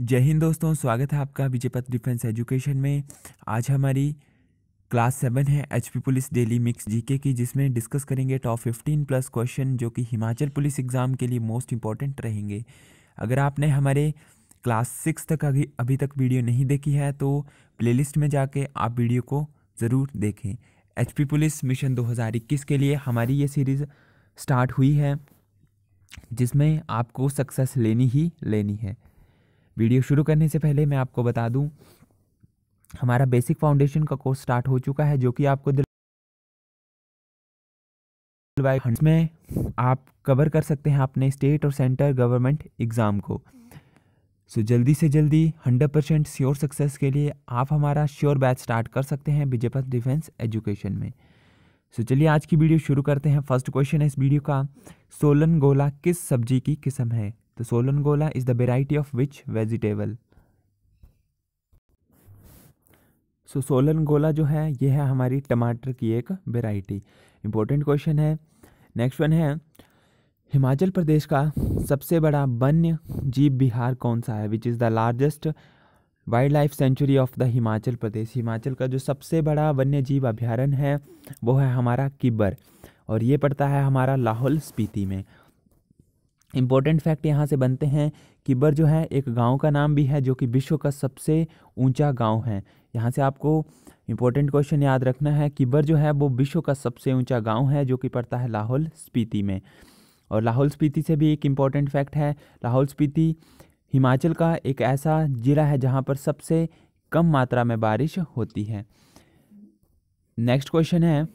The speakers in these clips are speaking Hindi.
जय हिंद दोस्तों स्वागत है आपका विजयपथ डिफेंस एजुकेशन में आज हमारी क्लास सेवन है HP police daily mix GK की जिसमें डिस्कस करेंगे टॉप फिफ्टीन प्लस क्वेश्चन जो कि हिमाचल पुलिस एग्ज़ाम के लिए मोस्ट इम्पॉर्टेंट रहेंगे अगर आपने हमारे क्लास सिक्स तक अभी अभी तक वीडियो नहीं देखी है तो प्लेलिस्ट में जाके आप वीडियो को ज़रूर देखें एच पुलिस मिशन दो के लिए हमारी ये सीरीज़ स्टार्ट हुई है जिसमें आपको सक्सेस लेनी ही लेनी है वीडियो शुरू करने से पहले मैं आपको बता दूं हमारा बेसिक फाउंडेशन का कोर्स स्टार्ट हो चुका है जो कि आपको दिलवाई में आप कवर कर सकते हैं अपने स्टेट और सेंटर गवर्नमेंट एग्ज़ाम को सो so, जल्दी से जल्दी हंड्रेड परसेंट श्योर सक्सेस के लिए आप हमारा श्योर बैच स्टार्ट कर सकते हैं विजयपथ डिफेंस एजुकेशन में सो so, चलिए आज की वीडियो शुरू करते हैं फर्स्ट क्वेश्चन है इस वीडियो का सोलन गोला किस सब्जी की किस्म है Solan Gola is the variety of which vegetable so Solan Gola जो है ये है हमारी टमाटर की एक वेराइटी इंपॉर्टेंट क्वेश्चन है नेक्स्ट वन है हिमाचल प्रदेश का सबसे बड़ा वन्य जीव बिहार कौन सा है which is the largest wildlife sanctuary of the Himachal Pradesh Himachal का जो सबसे बड़ा वन्य जीव अभ्यारण्य है वो है हमारा किब्बर और ये पड़ता है हमारा लाहौल स्पीति में इम्पोर्टेंट फैक्ट यहाँ से बनते हैं किब्बर जो है एक गांव का नाम भी है जो कि विश्व का सबसे ऊंचा गांव है यहाँ से आपको इम्पोर्टेंट क्वेश्चन याद रखना है किब्बर जो है वो विश्व का सबसे ऊंचा गांव है जो कि पड़ता है लाहौल स्पीति में और लाहौल स्पीति से भी एक इम्पॉर्टेंट फैक्ट है लाहौल स्पीति हिमाचल का एक ऐसा ज़िला है जहाँ पर सबसे कम मात्रा में बारिश होती है नेक्स्ट क्वेश्चन है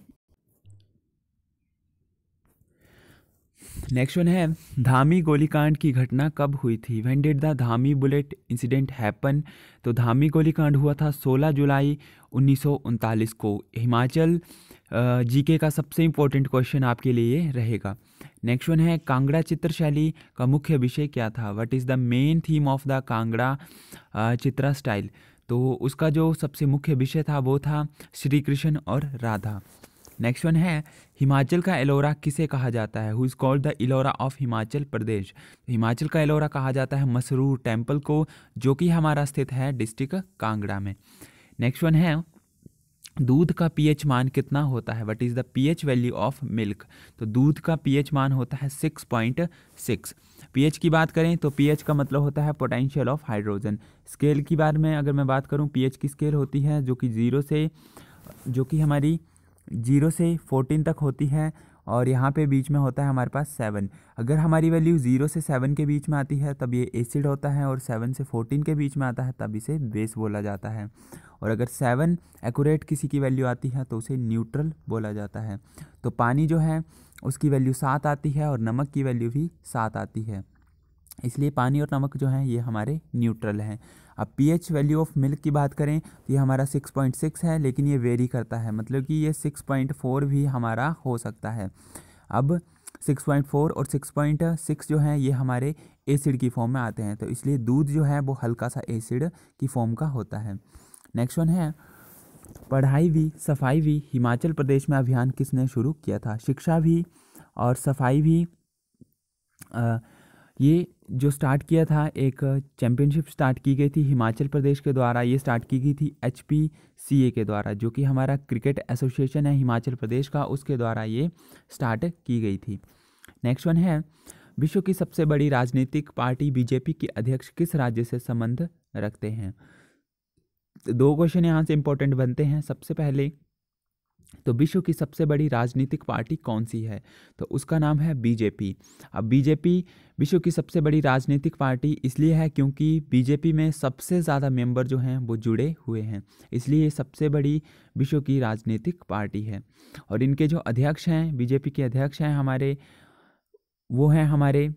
नेक्स्ट वन है धामी गोलीकांड की घटना कब हुई थी when did the Dhami bullet incident happen तो धामी गोलीकांड हुआ था 16 जुलाई उन्नीस को हिमाचल जीके का सबसे इम्पोर्टेंट क्वेश्चन आपके लिए रहेगा नेक्स्ट वन है कांगड़ा चित्रशैली का मुख्य विषय क्या था what is the main theme of the Kangra chitra style तो उसका जो सबसे मुख्य विषय था वो था श्री कृष्ण और राधा नेक्स्ट वन है हिमाचल का एलोरा किसे कहा जाता है who is called the Ellora of Himachal Pradesh Himachal का एलोरा कहा जाता है मसरूर टेम्पल को जो कि हमारा स्थित है डिस्ट्रिक्ट कांगड़ा में नेक्स्ट वन है दूध का पीएच मान कितना होता है what is the pH value of milk तो दूध का पीएच मान होता है सिक्स पॉइंट सिक्स पीएच की बात करें तो पीएच का मतलब होता है पोटेंशियल ऑफ हाइड्रोजन स्केल की बारे में अगर मैं बात करूं पीएच की स्केल होती है जो कि ज़ीरो से जो कि हमारी जीरो से फोर्टीन तक होती है और यहाँ पे बीच में होता है हमारे पास सेवन अगर हमारी वैल्यू ज़ीरो से सेवन के बीच में आती है तब ये एसिड होता है और सेवन से फोर्टीन के बीच में आता है तब इसे बेस बोला जाता है और अगर सेवन एकूरेट किसी की वैल्यू आती है तो उसे न्यूट्रल बोला जाता है तो पानी जो है उसकी वैल्यू सात आती है और नमक की वैल्यू भी सात आती है इसलिए पानी और नमक जो हैं ये हमारे न्यूट्रल हैं अब P H value of milk की बात करें तो ये हमारा 6.6 है लेकिन ये वेरी करता है मतलब कि ये 6.4 भी हमारा हो सकता है अब 6.4 और 6.6 जो हैं ये हमारे एसिड की फॉर्म में आते हैं तो इसलिए दूध जो है वो हल्का सा एसिड की फॉर्म का होता है नेक्स्ट वन है पढ़ाई भी सफाई भी हिमाचल प्रदेश में अभियान किसने शुरू किया था शिक्षा भी और सफाई भी आ, ये जो स्टार्ट किया था एक चैम्पियनशिप स्टार्ट की गई थी हिमाचल प्रदेश के द्वारा ये स्टार्ट की गई थी एच के द्वारा जो कि हमारा क्रिकेट एसोसिएशन है हिमाचल प्रदेश का उसके द्वारा ये स्टार्ट की गई थी नेक्स्ट वन है विश्व की सबसे बड़ी राजनीतिक पार्टी बीजेपी के अध्यक्ष किस राज्य से संबंध रखते हैं तो दो क्वेश्चन यहाँ से इम्पोर्टेंट बनते हैं सबसे पहले तो विश्व की सबसे बड़ी राजनीतिक पार्टी कौन सी है तो उसका नाम है बीजेपी अब बीजेपी विश्व की सबसे बड़ी राजनीतिक पार्टी इसलिए है क्योंकि बीजेपी में सबसे ज़्यादा मेंबर जो हैं वो जुड़े हुए हैं इसलिए ये सबसे बड़ी विश्व की राजनीतिक पार्टी है और इनके जो अध्यक्ष हैं बीजेपी के अध्यक्ष हैं हमारे वो हैं हमारे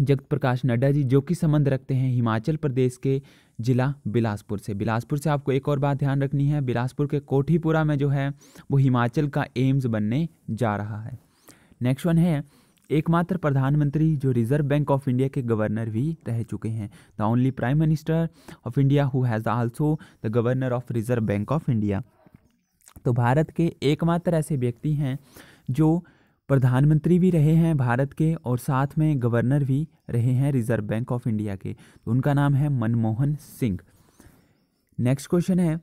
जगत प्रकाश नड्डा जी जो कि संबंध रखते हैं हिमाचल प्रदेश के जिला बिलासपुर से बिलासपुर से आपको एक और बात ध्यान रखनी है बिलासपुर के कोठीपुरा में जो है वो हिमाचल का एम्स बनने जा रहा है नेक्स्ट वन है एकमात्र प्रधानमंत्री जो रिजर्व बैंक ऑफ इंडिया के गवर्नर भी रह चुके हैं the only prime minister of India who has also the governor of Reserve Bank of India तो भारत के एकमात्र ऐसे व्यक्ति हैं जो प्रधानमंत्री भी रहे हैं भारत के और साथ में गवर्नर भी रहे हैं रिजर्व बैंक ऑफ इंडिया के तो उनका नाम है मनमोहन सिंह नेक्स्ट क्वेश्चन है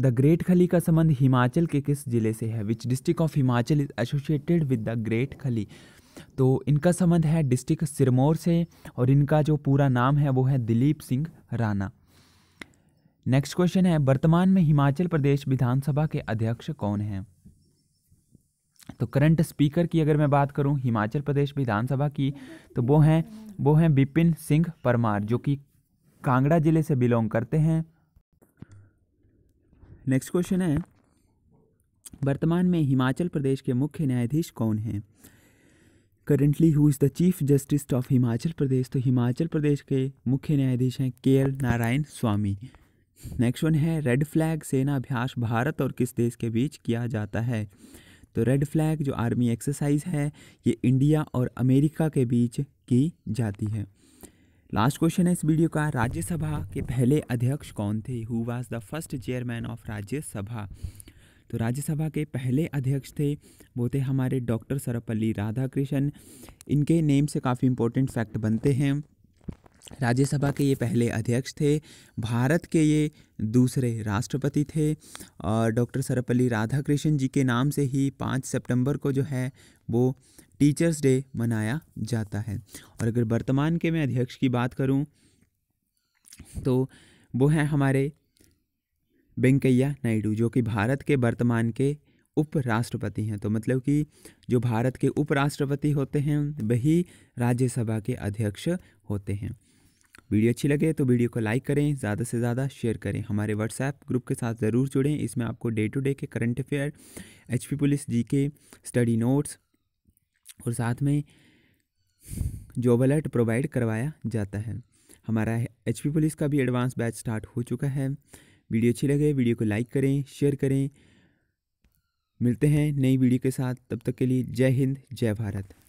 द ग्रेट खली का संबंध हिमाचल के किस जिले से है which district of Himachal is associated with the great Khali तो इनका संबंध है डिस्ट्रिक्ट सिरमौर से और इनका जो पूरा नाम है वो है दिलीप सिंह राणा नेक्स्ट क्वेश्चन है वर्तमान में हिमाचल प्रदेश विधानसभा के अध्यक्ष कौन हैं तो करंट स्पीकर की अगर मैं बात करूं हिमाचल प्रदेश विधानसभा की तो वो हैं वो हैं बिपिन सिंह परमार जो कि कांगड़ा जिले से बिलोंग करते हैं नेक्स्ट क्वेश्चन है वर्तमान में हिमाचल प्रदेश के मुख्य न्यायाधीश कौन हैं currently who is the chief justice of Himachal Pradesh तो हिमाचल प्रदेश के मुख्य न्यायाधीश हैं K L Narayan Swami next one है रेड फ्लैग सेना अभ्यास भारत और किस देश के बीच किया जाता है तो रेड फ्लैग जो आर्मी एक्सरसाइज है ये इंडिया और अमेरिका के बीच की जाती है लास्ट क्वेश्चन है इस वीडियो का राज्यसभा के पहले अध्यक्ष कौन थे who was the first chairman of Rajya Sabha तो राज्यसभा के पहले अध्यक्ष थे वो थे हमारे डॉक्टर सर्वपल्ली राधाकृष्ण इनके नेम से काफ़ी इंपॉर्टेंट फैक्ट बनते हैं राज्यसभा के ये पहले अध्यक्ष थे भारत के ये दूसरे राष्ट्रपति थे और डॉक्टर सर्वपल्ली राधाकृष्ण जी के नाम से ही पाँच सितंबर को जो है वो टीचर्स डे मनाया जाता है और अगर वर्तमान के मैं अध्यक्ष की बात करूं तो वो हैं हमारे वेंकैया नायडू जो कि भारत के वर्तमान के उपराष्ट्रपति हैं तो मतलब कि जो भारत के उपराष्ट्रपति होते हैं वही राज्यसभा के अध्यक्ष होते हैं वीडियो अच्छी लगे तो वीडियो को लाइक करें ज़्यादा से ज़्यादा शेयर करें हमारे व्हाट्सएप ग्रुप के साथ ज़रूर जुड़ें इसमें आपको डे टू डे के current affair H police G K study notes और साथ में जॉब अलर्ट प्रोवाइड करवाया जाता है हमारा एच पुलिस का भी एडवांस बैच स्टार्ट हो चुका है वीडियो अच्छी लगे वीडियो को लाइक करें शेयर करें मिलते हैं नई वीडियो के साथ तब तक के लिए जय हिंद जय भारत